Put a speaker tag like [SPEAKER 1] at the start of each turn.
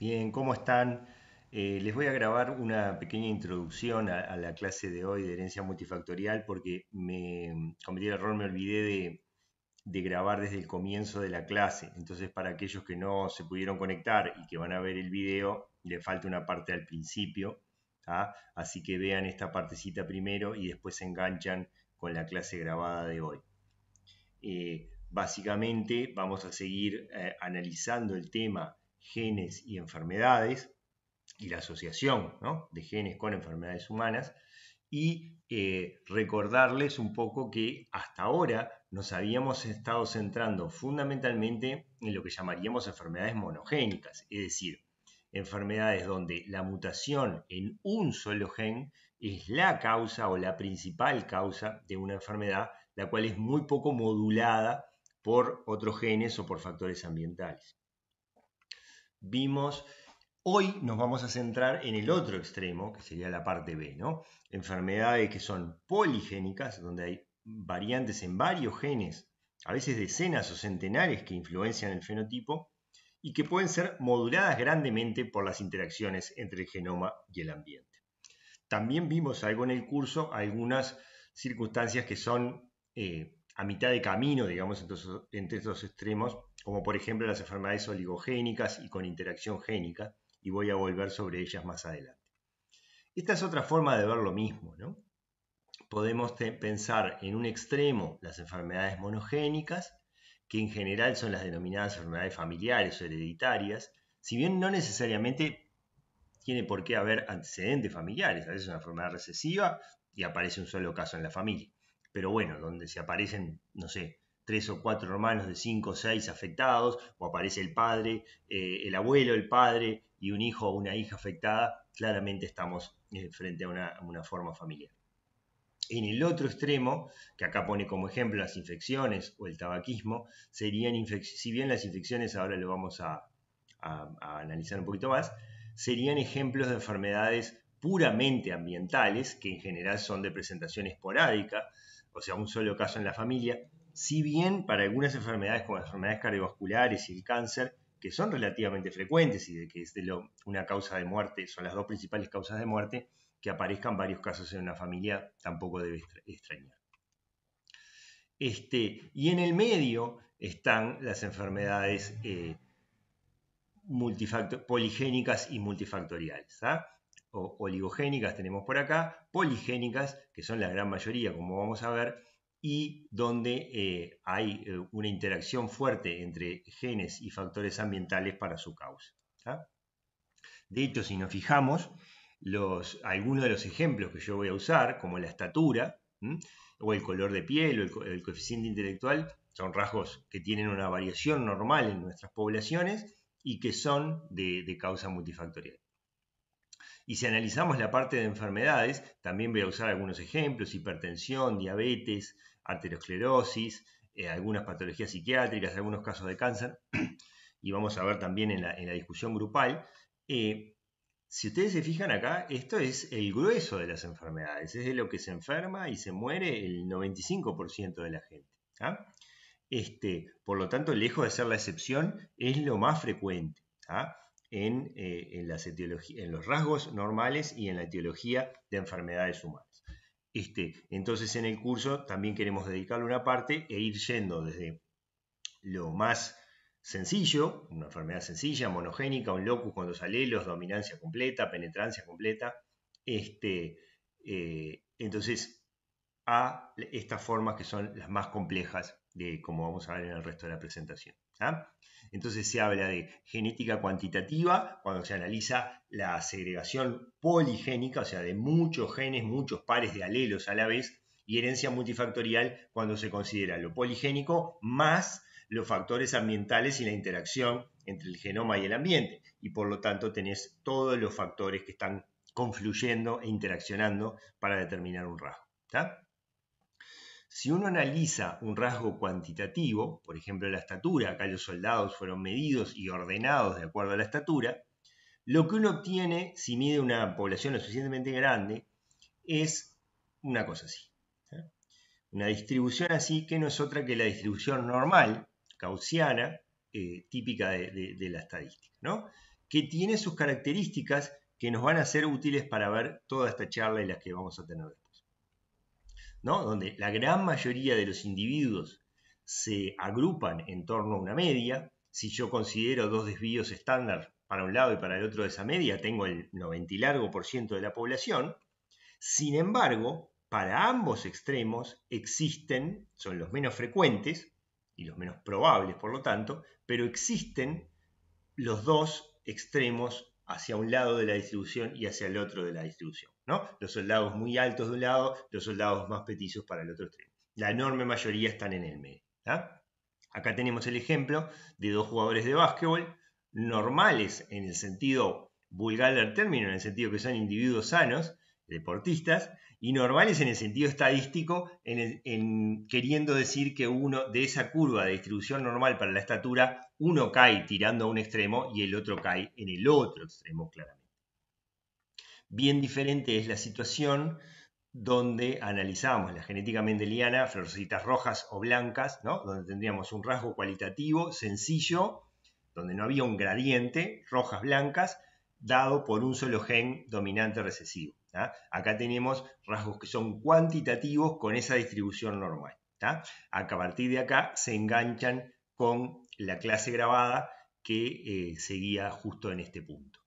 [SPEAKER 1] Bien, ¿cómo están? Eh, les voy a grabar una pequeña introducción a, la clase de hoy de herencia multifactorial porque me cometí el error, me olvidé de, grabar desde el comienzo de la clase. Entonces, para aquellos que no se pudieron conectar y que van a ver el video, le falta una parte al principio. Así que vean esta partecita primero y después se enganchan con la clase grabada de hoy. Eh, básicamente vamos a seguir eh, analizando el tema genes y enfermedades y la asociación de genes con enfermedades humanas y eh, recordarles un poco que hasta ahora nos habíamos estado centrando fundamentalmente en lo que llamaríamos enfermedades monogénicas, es decir, enfermedades donde la mutación en un solo gen es la causa o la principal causa de una enfermedad, la cual es muy poco modulada por otros genes o por factores ambientales vimos. Hoy nos vamos a centrar en el otro extremo, que sería la parte B, ¿no? Enfermedades que son poligénicas, donde hay variantes en varios genes, a veces decenas o centenares que influencian el fenotipo y que pueden ser moduladas grandemente por las interacciones entre el genoma y el ambiente. También vimos algo en el curso, algunas circunstancias que son eh, a mitad de camino, digamos, entre estos extremos, como por ejemplo las enfermedades oligogénicas y con interacción génica, y voy a volver sobre ellas más adelante. Esta es otra forma de ver lo mismo, ¿no? Podemos pensar en un extremo las enfermedades monogénicas, que en general son las denominadas enfermedades familiares o hereditarias, si bien no necesariamente tiene por qué haber antecedentes familiares, a veces es una enfermedad recesiva y aparece un solo caso en la familia pero bueno, donde se aparecen, no sé, tres o cuatro hermanos de cinco o seis afectados, o aparece el padre, eh, el abuelo, el padre y un hijo o una hija afectada, claramente estamos eh, frente a una, forma familiar. En el otro extremo, que acá pone como ejemplo las infecciones o el tabaquismo, serían si bien las infecciones ahora lo vamos a, analizar un poquito más, serían ejemplos de enfermedades puramente ambientales, que en general son de presentación esporádica, o sea, un solo caso en la familia, si bien para algunas enfermedades como las enfermedades cardiovasculares y el cáncer, que son relativamente frecuentes y de que es una causa de muerte, son las dos principales causas de muerte, que aparezcan varios casos en una familia tampoco debe extrañar. Este, y en el medio están las enfermedades eh, poligénicas y multifactoriales. ¿ah? oligogénicas tenemos por acá, poligénicas, que son la gran mayoría, como vamos a ver, y donde eh, hay eh, una interacción fuerte entre genes y factores ambientales para su causa. De hecho, si nos fijamos, los, algunos de los ejemplos que yo voy a usar, como la estatura, o el color de piel, o el, coeficiente intelectual, son rasgos que tienen una variación normal en nuestras poblaciones y que son de causa multifactorial. Y si analizamos la parte de enfermedades, también voy a usar algunos ejemplos, hipertensión, diabetes, arteriosclerosis, eh, algunas patologías psiquiátricas, algunos casos de cáncer, y vamos a ver también en la, discusión grupal. Eh, si ustedes se fijan acá, esto es el grueso de las enfermedades, es de lo que se enferma y se muere el 95% de la gente. ¿ah? Este, por lo tanto, lejos de ser la excepción, es lo más frecuente. ¿ah? en, eh, en los rasgos normales y en la etiología de enfermedades humanas. Este, entonces en el curso también queremos dedicarle una parte e ir yendo desde lo más sencillo, una enfermedad sencilla, monogénica, un locus con dos alelos, dominancia completa, penetrancia completa, este, eh, entonces a estas formas que son las más complejas de como vamos a ver en el resto de la presentación. Entonces se habla de genética cuantitativa cuando se analiza la segregación poligénica, o sea, de muchos genes, muchos pares de alelos a la vez, y herencia multifactorial cuando se considera lo poligénico más los factores ambientales y la interacción entre el genoma y el ambiente. Y por lo tanto tenés todos los factores que están confluyendo e interaccionando para determinar un rasgo. Si uno analiza un rasgo cuantitativo, por ejemplo la estatura, acá los soldados fueron medidos y ordenados de acuerdo a la estatura, lo que uno obtiene si mide una población lo suficientemente grande es una cosa así. Una distribución así que no es otra que la distribución normal, gaussiana, eh, típica de, la estadística, que tiene sus características que nos van a ser útiles para ver toda esta charla y las que vamos a tener después donde la gran mayoría de los individuos se agrupan en torno a una media. Si yo considero dos desvíos estándar para un lado y para el otro de esa media, tengo el 90 y largo por ciento de la población. Sin embargo, para ambos extremos existen, son los menos frecuentes y los menos probables, por lo tanto, pero existen los dos extremos hacia un lado de la distribución y hacia el otro de la distribución. Los soldados muy altos de un lado, los soldados más petizos para el otro extremo. La enorme mayoría están en el medio. Acá tenemos el ejemplo de dos jugadores de básquetbol normales en el sentido vulgar del término, en el sentido que son individuos sanos, deportistas, y normales en el sentido estadístico, en queriendo decir que uno de esa curva de distribución normal para la estatura, uno cae tirando a un extremo y el otro cae en el otro extremo claramente. Bien diferente es la situación donde analizamos la genética mendeliana, florcitas rojas o blancas, donde tendríamos un rasgo cualitativo sencillo, donde no había un gradiente, rojas, blancas, dado por un solo gen dominante recesivo. Acá tenemos rasgos que son cuantitativos con esa distribución normal. Acá, a partir de acá se enganchan con la clase grabada que eh, seguía justo en este punto.